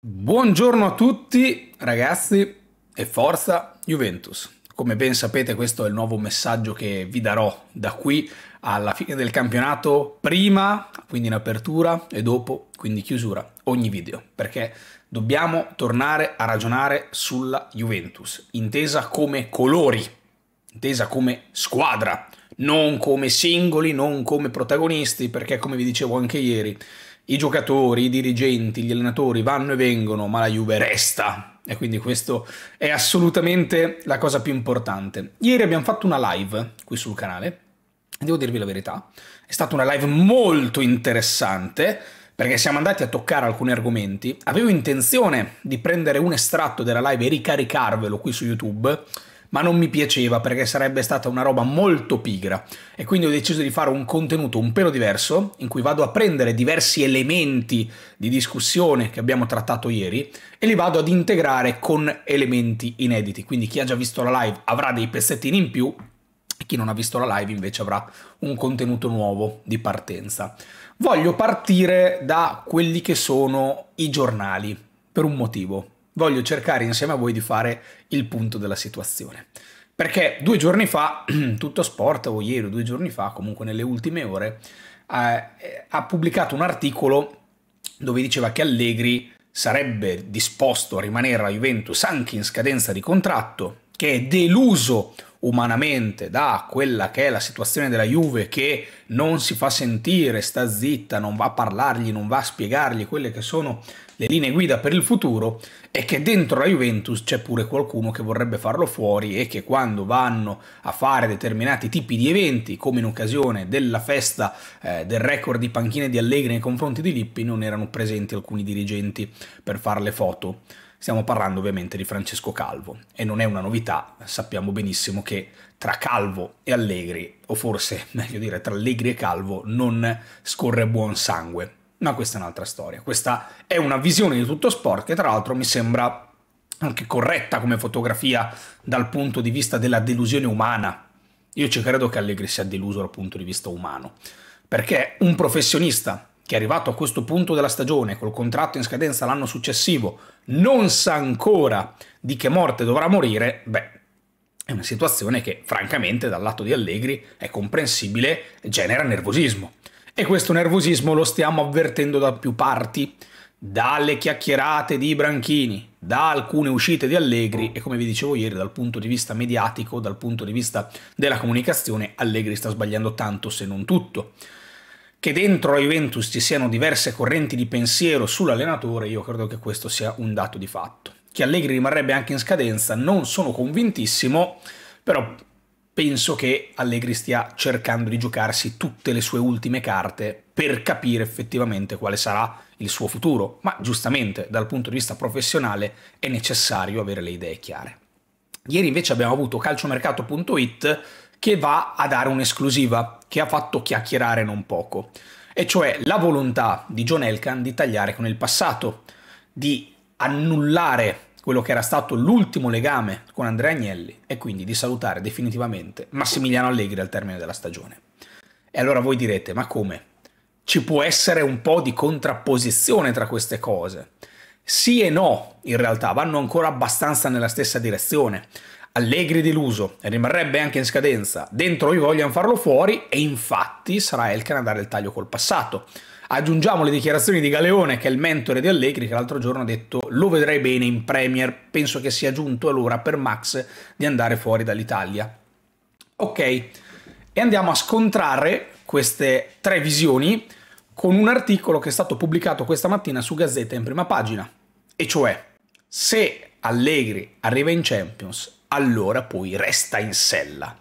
Buongiorno a tutti ragazzi e forza Juventus. Come ben sapete questo è il nuovo messaggio che vi darò da qui alla fine del campionato, prima, quindi in apertura e dopo, quindi chiusura, ogni video, perché dobbiamo tornare a ragionare sulla Juventus, intesa come colori, intesa come squadra, non come singoli, non come protagonisti, perché come vi dicevo anche ieri, i giocatori, i dirigenti, gli allenatori vanno e vengono, ma la Juve resta. E quindi questo è assolutamente la cosa più importante. Ieri abbiamo fatto una live qui sul canale, devo dirvi la verità, è stata una live molto interessante perché siamo andati a toccare alcuni argomenti. Avevo intenzione di prendere un estratto della live e ricaricarvelo qui su YouTube, ma non mi piaceva perché sarebbe stata una roba molto pigra e quindi ho deciso di fare un contenuto un pelo diverso in cui vado a prendere diversi elementi di discussione che abbiamo trattato ieri e li vado ad integrare con elementi inediti, quindi chi ha già visto la live avrà dei pezzettini in più e chi non ha visto la live invece avrà un contenuto nuovo di partenza. Voglio partire da quelli che sono i giornali per un motivo voglio cercare insieme a voi di fare il punto della situazione. Perché due giorni fa, tutto sport, o ieri, o due giorni fa, comunque nelle ultime ore, eh, ha pubblicato un articolo dove diceva che Allegri sarebbe disposto a rimanere alla Juventus anche in scadenza di contratto, che è deluso umanamente da quella che è la situazione della Juve che non si fa sentire, sta zitta, non va a parlargli, non va a spiegargli quelle che sono le linee guida per il futuro è che dentro la Juventus c'è pure qualcuno che vorrebbe farlo fuori e che quando vanno a fare determinati tipi di eventi, come in occasione della festa eh, del record di panchine di Allegri nei confronti di Lippi, non erano presenti alcuni dirigenti per fare le foto. Stiamo parlando ovviamente di Francesco Calvo e non è una novità, sappiamo benissimo che tra Calvo e Allegri, o forse meglio dire tra Allegri e Calvo, non scorre buon sangue. Ma questa è un'altra storia. Questa è una visione di tutto sport che tra l'altro mi sembra anche corretta come fotografia dal punto di vista della delusione umana. Io ci credo che Allegri sia deluso dal punto di vista umano, perché un professionista che è arrivato a questo punto della stagione col contratto in scadenza l'anno successivo non sa ancora di che morte dovrà morire, beh, è una situazione che francamente dal lato di Allegri è comprensibile, genera nervosismo. E questo nervosismo lo stiamo avvertendo da più parti, dalle chiacchierate di Branchini, da alcune uscite di Allegri e come vi dicevo ieri dal punto di vista mediatico, dal punto di vista della comunicazione, Allegri sta sbagliando tanto se non tutto. Che dentro la Juventus ci siano diverse correnti di pensiero sull'allenatore, io credo che questo sia un dato di fatto. Che Allegri rimarrebbe anche in scadenza non sono convintissimo, però penso che Allegri stia cercando di giocarsi tutte le sue ultime carte per capire effettivamente quale sarà il suo futuro, ma giustamente dal punto di vista professionale è necessario avere le idee chiare. Ieri invece abbiamo avuto calciomercato.it che va a dare un'esclusiva che ha fatto chiacchierare non poco, e cioè la volontà di John Elkan di tagliare con il passato, di annullare quello che era stato l'ultimo legame con Andrea Agnelli e quindi di salutare definitivamente Massimiliano Allegri al termine della stagione. E allora voi direte, ma come? Ci può essere un po' di contrapposizione tra queste cose? Sì e no, in realtà vanno ancora abbastanza nella stessa direzione. Allegri deluso, rimarrebbe anche in scadenza, dentro i vogliono farlo fuori e infatti sarà Elkan a dare il taglio col passato. Aggiungiamo le dichiarazioni di Galeone, che è il mentore di Allegri, che l'altro giorno ha detto lo vedrei bene in Premier, penso che sia giunto l'ora per Max di andare fuori dall'Italia. Ok, e andiamo a scontrare queste tre visioni con un articolo che è stato pubblicato questa mattina su Gazzetta in prima pagina, e cioè se Allegri arriva in Champions, allora poi resta in sella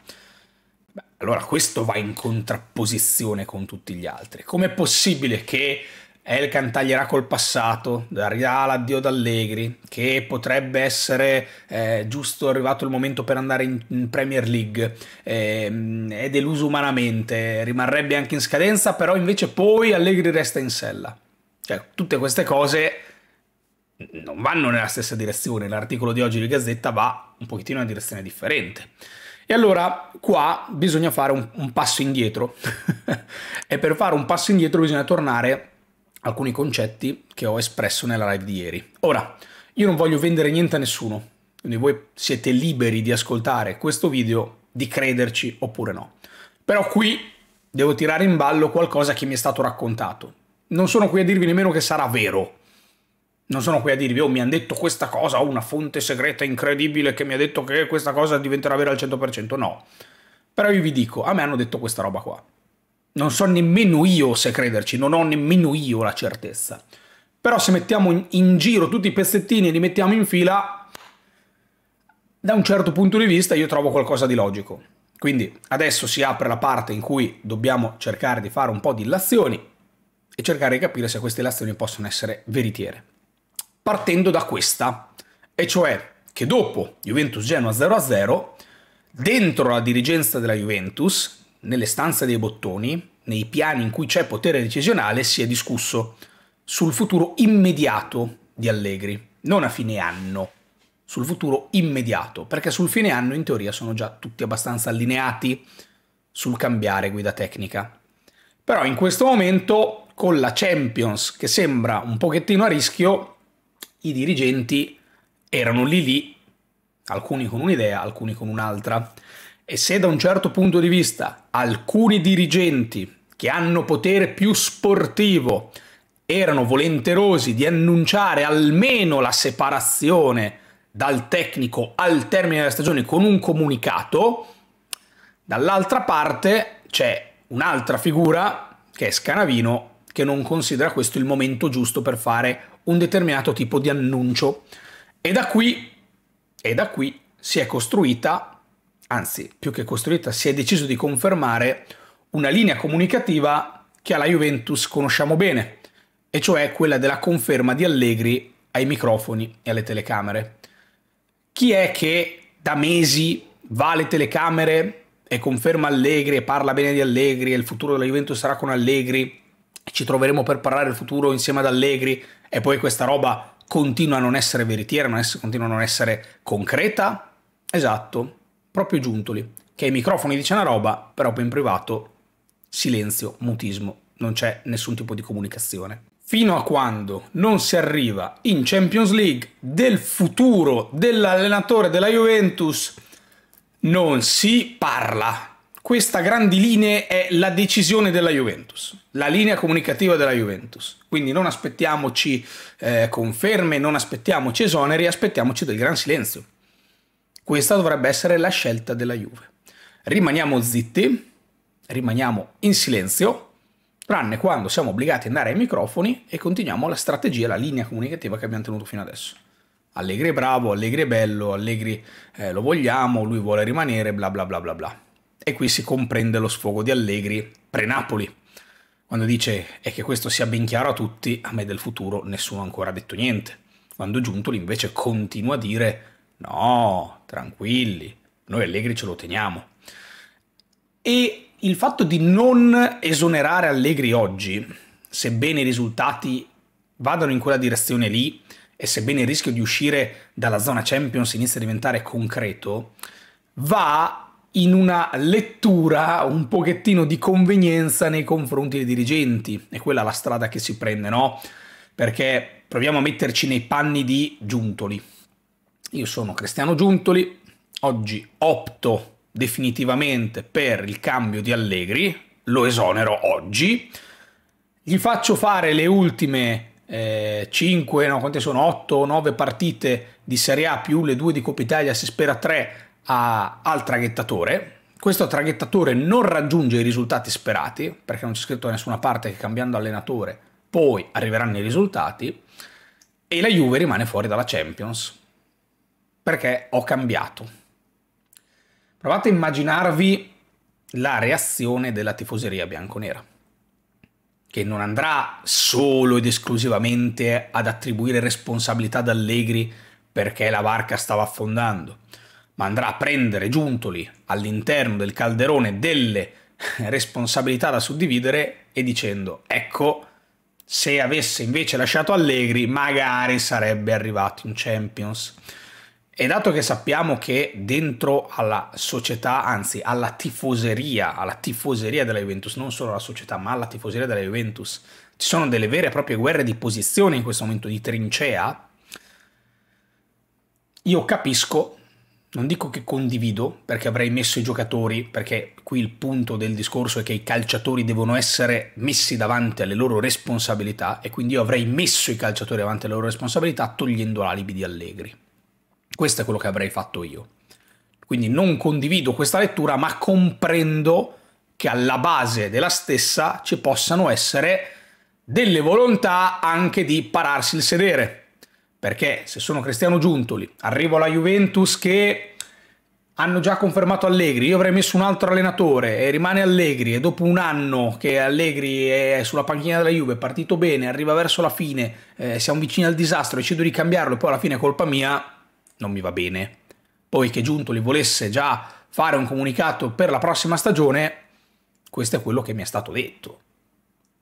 allora questo va in contrapposizione con tutti gli altri. Com'è possibile che Elkan taglierà col passato, darà l'addio ad Allegri, che potrebbe essere eh, giusto arrivato il momento per andare in, in Premier League, eh, è deluso umanamente, rimarrebbe anche in scadenza, però invece poi Allegri resta in sella. Cioè, tutte queste cose non vanno nella stessa direzione, l'articolo di oggi di Gazzetta va un pochettino in una direzione differente. E allora qua bisogna fare un, un passo indietro e per fare un passo indietro bisogna tornare a alcuni concetti che ho espresso nella live di ieri. Ora, io non voglio vendere niente a nessuno, quindi voi siete liberi di ascoltare questo video, di crederci oppure no. Però qui devo tirare in ballo qualcosa che mi è stato raccontato. Non sono qui a dirvi nemmeno che sarà vero, non sono qui a dirvi, oh mi hanno detto questa cosa, ho una fonte segreta incredibile che mi ha detto che questa cosa diventerà vera al 100%, no. Però io vi dico, a me hanno detto questa roba qua. Non so nemmeno io se crederci, non ho nemmeno io la certezza. Però se mettiamo in, in giro tutti i pezzettini e li mettiamo in fila, da un certo punto di vista io trovo qualcosa di logico. Quindi adesso si apre la parte in cui dobbiamo cercare di fare un po' di illazioni e cercare di capire se queste illazioni possono essere veritiere partendo da questa, e cioè che dopo Juventus-Genoa 0-0, dentro la dirigenza della Juventus, nelle stanze dei bottoni, nei piani in cui c'è potere decisionale, si è discusso sul futuro immediato di Allegri, non a fine anno, sul futuro immediato, perché sul fine anno in teoria sono già tutti abbastanza allineati sul cambiare guida tecnica. Però in questo momento, con la Champions che sembra un pochettino a rischio, i dirigenti erano lì lì, alcuni con un'idea, alcuni con un'altra. E se da un certo punto di vista alcuni dirigenti che hanno potere più sportivo erano volenterosi di annunciare almeno la separazione dal tecnico al termine della stagione con un comunicato, dall'altra parte c'è un'altra figura che è Scanavino che non considera questo il momento giusto per fare un determinato tipo di annuncio. E da qui, e da qui si è costruita, anzi più che costruita, si è deciso di confermare una linea comunicativa che alla Juventus conosciamo bene, e cioè quella della conferma di Allegri ai microfoni e alle telecamere. Chi è che da mesi va alle telecamere e conferma Allegri e parla bene di Allegri e il futuro della Juventus sarà con Allegri? ci troveremo per parlare il futuro insieme ad Allegri e poi questa roba continua a non essere veritiera, non essere, continua a non essere concreta? Esatto, proprio Giuntoli, che ai microfoni dice una roba, però poi in privato silenzio, mutismo, non c'è nessun tipo di comunicazione. Fino a quando non si arriva in Champions League del futuro dell'allenatore della Juventus, non si parla questa grandi linee è la decisione della Juventus, la linea comunicativa della Juventus. Quindi non aspettiamoci eh, conferme, non aspettiamoci esoneri, aspettiamoci del gran silenzio. Questa dovrebbe essere la scelta della Juve. Rimaniamo zitti, rimaniamo in silenzio, tranne quando siamo obbligati ad andare ai microfoni e continuiamo la strategia, la linea comunicativa che abbiamo tenuto fino adesso. Allegri è bravo, Allegri è bello, Allegri eh, lo vogliamo, lui vuole rimanere, bla bla bla bla bla. E qui si comprende lo sfogo di Allegri pre-Napoli, quando dice è che questo sia ben chiaro a tutti, a me del futuro nessuno ancora ha detto niente. Quando Giuntoli invece continua a dire no, tranquilli, noi Allegri ce lo teniamo. E il fatto di non esonerare Allegri oggi, sebbene i risultati vadano in quella direzione lì e sebbene il rischio di uscire dalla zona Champions inizia a diventare concreto, va in una lettura un pochettino di convenienza nei confronti dei dirigenti. E quella la strada che si prende, no? Perché proviamo a metterci nei panni di Giuntoli. Io sono Cristiano Giuntoli, oggi opto definitivamente per il cambio di Allegri, lo esonero oggi, gli faccio fare le ultime eh, 5, no, quante sono? 8 o 9 partite di Serie A più le due di Coppa Italia, si spera 3 a, al traghettatore. Questo traghettatore non raggiunge i risultati sperati, perché non c'è scritto da nessuna parte che cambiando allenatore poi arriveranno i risultati, e la Juve rimane fuori dalla Champions, perché ho cambiato. Provate a immaginarvi la reazione della tifoseria bianconera, che non andrà solo ed esclusivamente ad attribuire responsabilità ad Allegri perché la barca stava affondando, ma andrà a prendere Giuntoli all'interno del calderone delle responsabilità da suddividere e dicendo ecco se avesse invece lasciato Allegri magari sarebbe arrivato in Champions. E dato che sappiamo che dentro alla società, anzi alla tifoseria, alla tifoseria della Juventus, non solo alla società ma alla tifoseria della Juventus, ci sono delle vere e proprie guerre di posizione in questo momento, di trincea, io capisco non dico che condivido, perché avrei messo i giocatori, perché qui il punto del discorso è che i calciatori devono essere messi davanti alle loro responsabilità e quindi io avrei messo i calciatori davanti alle loro responsabilità togliendo l'alibi di Allegri. Questo è quello che avrei fatto io. Quindi non condivido questa lettura, ma comprendo che alla base della stessa ci possano essere delle volontà anche di pararsi il sedere, perché se sono Cristiano Giuntoli, arrivo alla Juventus che hanno già confermato Allegri, io avrei messo un altro allenatore e rimane Allegri e dopo un anno che Allegri è sulla panchina della Juve, è partito bene, arriva verso la fine, eh, siamo vicini al disastro, decido di cambiarlo e poi alla fine è colpa mia, non mi va bene. Poi che Giuntoli volesse già fare un comunicato per la prossima stagione, questo è quello che mi è stato detto.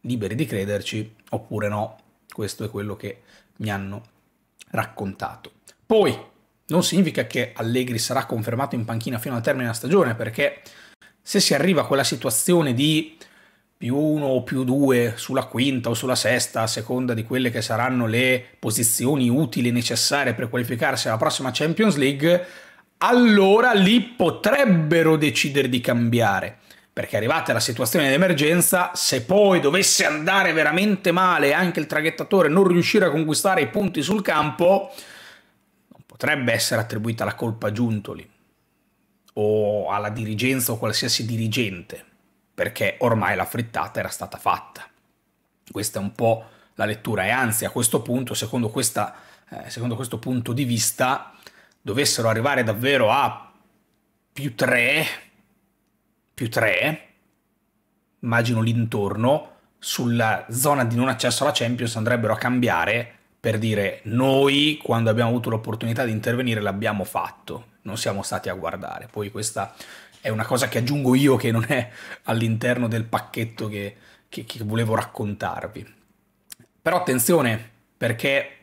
Liberi di crederci oppure no, questo è quello che mi hanno detto raccontato. Poi non significa che Allegri sarà confermato in panchina fino al termine della stagione, perché se si arriva a quella situazione di più uno o più due sulla quinta o sulla sesta, a seconda di quelle che saranno le posizioni utili e necessarie per qualificarsi alla prossima Champions League, allora lì potrebbero decidere di cambiare perché arrivate alla situazione di emergenza, se poi dovesse andare veramente male anche il traghettatore non riuscire a conquistare i punti sul campo, non potrebbe essere attribuita la colpa a Giuntoli o alla dirigenza o qualsiasi dirigente, perché ormai la frittata era stata fatta. Questa è un po' la lettura e anzi a questo punto, secondo, questa, eh, secondo questo punto di vista, dovessero arrivare davvero a più tre più 3, immagino l'intorno, sulla zona di non accesso alla Champions andrebbero a cambiare per dire noi quando abbiamo avuto l'opportunità di intervenire l'abbiamo fatto, non siamo stati a guardare. Poi questa è una cosa che aggiungo io che non è all'interno del pacchetto che, che, che volevo raccontarvi. Però attenzione perché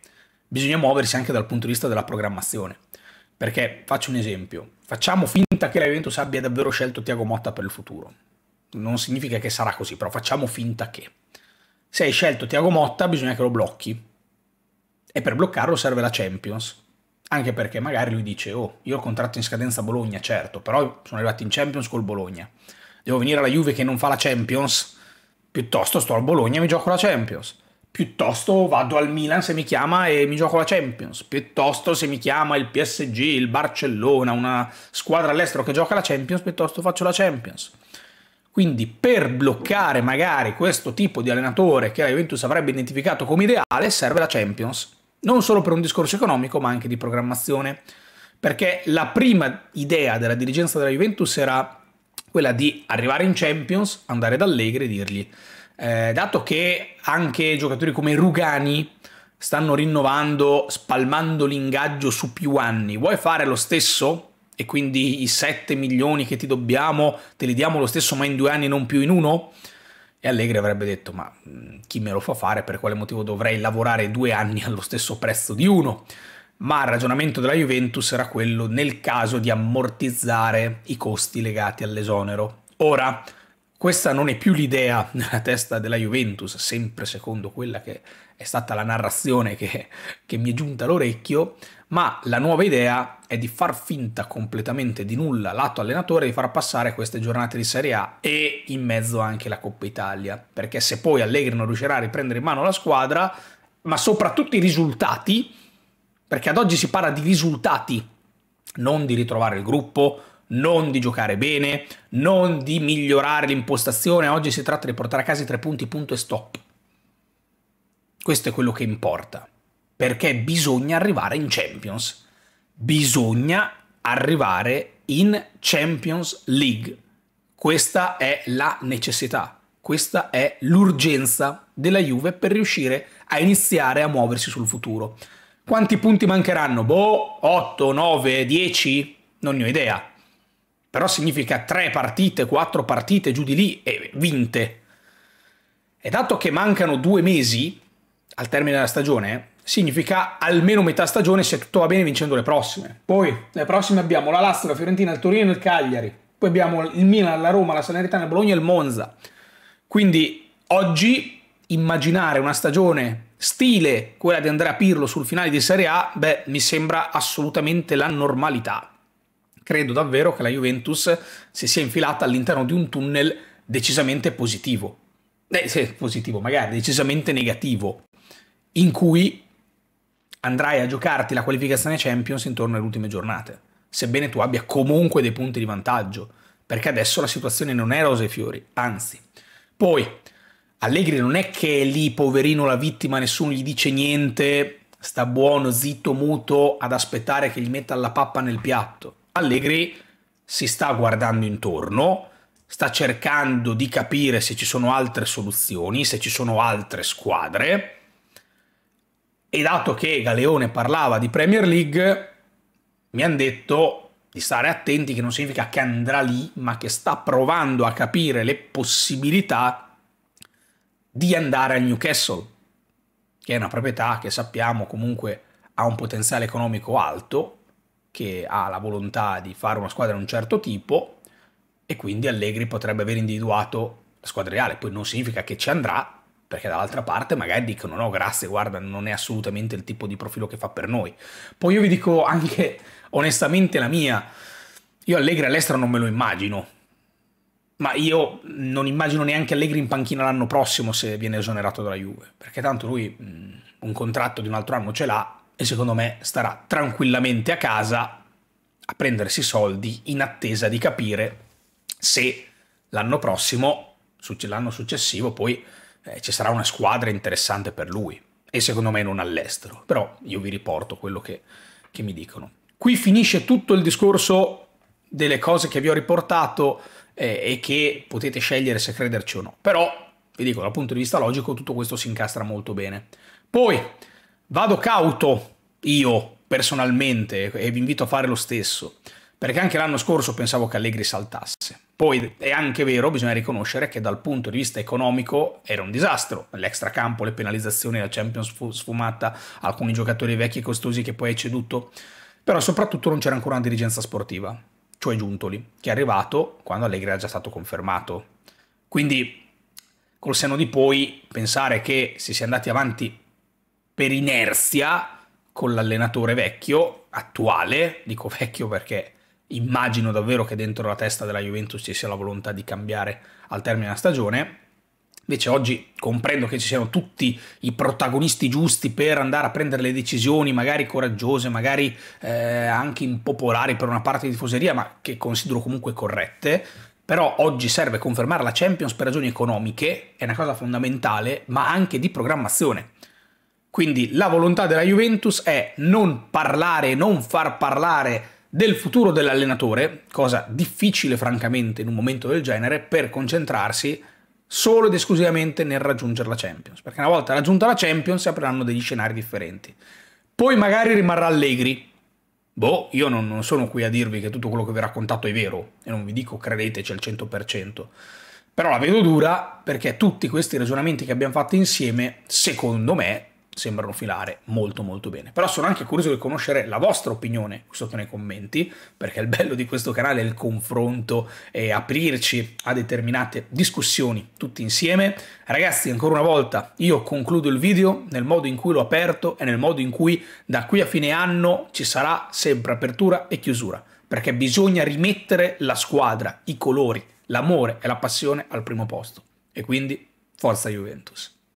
bisogna muoversi anche dal punto di vista della programmazione. Perché faccio un esempio, facciamo finta che la Juventus abbia davvero scelto Tiago Motta per il futuro. Non significa che sarà così, però facciamo finta che. Se hai scelto Tiago Motta bisogna che lo blocchi. E per bloccarlo serve la Champions. Anche perché magari lui dice, oh, io ho contratto in scadenza a Bologna, certo, però sono arrivato in Champions col Bologna. Devo venire alla Juve che non fa la Champions? Piuttosto sto al Bologna e mi gioco la Champions piuttosto vado al Milan se mi chiama e mi gioco la Champions, piuttosto se mi chiama il PSG, il Barcellona, una squadra all'estero che gioca la Champions, piuttosto faccio la Champions. Quindi per bloccare magari questo tipo di allenatore che la Juventus avrebbe identificato come ideale serve la Champions, non solo per un discorso economico ma anche di programmazione, perché la prima idea della dirigenza della Juventus era quella di arrivare in Champions, andare ad Allegri e dirgli eh, dato che anche giocatori come Rugani stanno rinnovando, spalmando l'ingaggio su più anni, vuoi fare lo stesso? E quindi i 7 milioni che ti dobbiamo te li diamo lo stesso, ma in due anni non più in uno? E Allegri avrebbe detto: Ma mm, chi me lo fa fare? Per quale motivo dovrei lavorare due anni allo stesso prezzo di uno? Ma il ragionamento della Juventus era quello nel caso di ammortizzare i costi legati all'esonero. Ora, questa non è più l'idea nella testa della Juventus, sempre secondo quella che è stata la narrazione che, che mi è giunta all'orecchio, ma la nuova idea è di far finta completamente di nulla lato allenatore e di far passare queste giornate di Serie A e in mezzo anche la Coppa Italia, perché se poi Allegri non riuscirà a riprendere in mano la squadra, ma soprattutto i risultati, perché ad oggi si parla di risultati, non di ritrovare il gruppo, non di giocare bene, non di migliorare l'impostazione, oggi si tratta di portare a casa i tre punti, punto e stop. Questo è quello che importa, perché bisogna arrivare in Champions, bisogna arrivare in Champions League. Questa è la necessità, questa è l'urgenza della Juve per riuscire a iniziare a muoversi sul futuro. Quanti punti mancheranno? Boh, 8, 9, 10? Non ne ho idea però significa tre partite, quattro partite giù di lì e vinte. E dato che mancano due mesi al termine della stagione, significa almeno metà stagione se tutto va bene vincendo le prossime. Poi le prossime abbiamo la Lazio, la Fiorentina, il Torino e il Cagliari. Poi abbiamo il Milan, la Roma, la Salernitana, il Bologna e il Monza. Quindi oggi immaginare una stagione stile quella di Andrea Pirlo sul finale di Serie A, beh, mi sembra assolutamente la normalità credo davvero che la Juventus si sia infilata all'interno di un tunnel decisamente positivo. Eh, positivo magari, decisamente negativo, in cui andrai a giocarti la qualificazione Champions intorno alle ultime giornate, sebbene tu abbia comunque dei punti di vantaggio, perché adesso la situazione non è rose e fiori, anzi. Poi, Allegri non è che è lì, poverino, la vittima, nessuno gli dice niente, sta buono, zitto, muto, ad aspettare che gli metta la pappa nel piatto Allegri si sta guardando intorno, sta cercando di capire se ci sono altre soluzioni, se ci sono altre squadre. E dato che Galeone parlava di Premier League, mi hanno detto di stare attenti, che non significa che andrà lì, ma che sta provando a capire le possibilità di andare al Newcastle, che è una proprietà che sappiamo comunque ha un potenziale economico alto, che ha la volontà di fare una squadra di un certo tipo e quindi Allegri potrebbe aver individuato la squadra reale, poi non significa che ci andrà, perché dall'altra parte magari dicono no grazie, guarda non è assolutamente il tipo di profilo che fa per noi. Poi io vi dico anche onestamente la mia, io Allegri all'estero non me lo immagino, ma io non immagino neanche Allegri in panchina l'anno prossimo se viene esonerato dalla Juve, perché tanto lui mm, un contratto di un altro anno ce l'ha, e secondo me starà tranquillamente a casa a prendersi soldi in attesa di capire se l'anno prossimo, l'anno successivo, poi eh, ci sarà una squadra interessante per lui e secondo me non all'estero, però io vi riporto quello che, che mi dicono. Qui finisce tutto il discorso delle cose che vi ho riportato eh, e che potete scegliere se crederci o no, però vi dico dal punto di vista logico tutto questo si incastra molto bene. Poi Vado cauto io personalmente e vi invito a fare lo stesso, perché anche l'anno scorso pensavo che Allegri saltasse. Poi è anche vero, bisogna riconoscere che dal punto di vista economico era un disastro, l'extracampo, le penalizzazioni, la Champions sfumata, alcuni giocatori vecchi e costosi che poi hai ceduto, però soprattutto non c'era ancora una dirigenza sportiva, cioè Giuntoli, che è arrivato quando Allegri era già stato confermato. Quindi col senno di poi pensare che si sia andati avanti per inerzia con l'allenatore vecchio, attuale, dico vecchio perché immagino davvero che dentro la testa della Juventus ci sia la volontà di cambiare al termine della stagione. Invece oggi comprendo che ci siano tutti i protagonisti giusti per andare a prendere le decisioni, magari coraggiose, magari eh, anche impopolari per una parte di tifoseria, ma che considero comunque corrette. Però oggi serve confermare la Champions per ragioni economiche, è una cosa fondamentale, ma anche di programmazione quindi la volontà della Juventus è non parlare, non far parlare del futuro dell'allenatore, cosa difficile francamente in un momento del genere, per concentrarsi solo ed esclusivamente nel raggiungere la Champions. Perché una volta raggiunta la Champions si apriranno degli scenari differenti. Poi magari rimarrà Allegri. Boh, io non, non sono qui a dirvi che tutto quello che vi ho raccontato è vero, e non vi dico credeteci al 100%. Però la vedo dura perché tutti questi ragionamenti che abbiamo fatto insieme, secondo me, sembrano filare molto molto bene. Però sono anche curioso di conoscere la vostra opinione sotto nei commenti, perché il bello di questo canale è il confronto e aprirci a determinate discussioni tutti insieme. Ragazzi, ancora una volta, io concludo il video nel modo in cui l'ho aperto e nel modo in cui da qui a fine anno ci sarà sempre apertura e chiusura, perché bisogna rimettere la squadra, i colori, l'amore e la passione al primo posto. E quindi forza Juventus.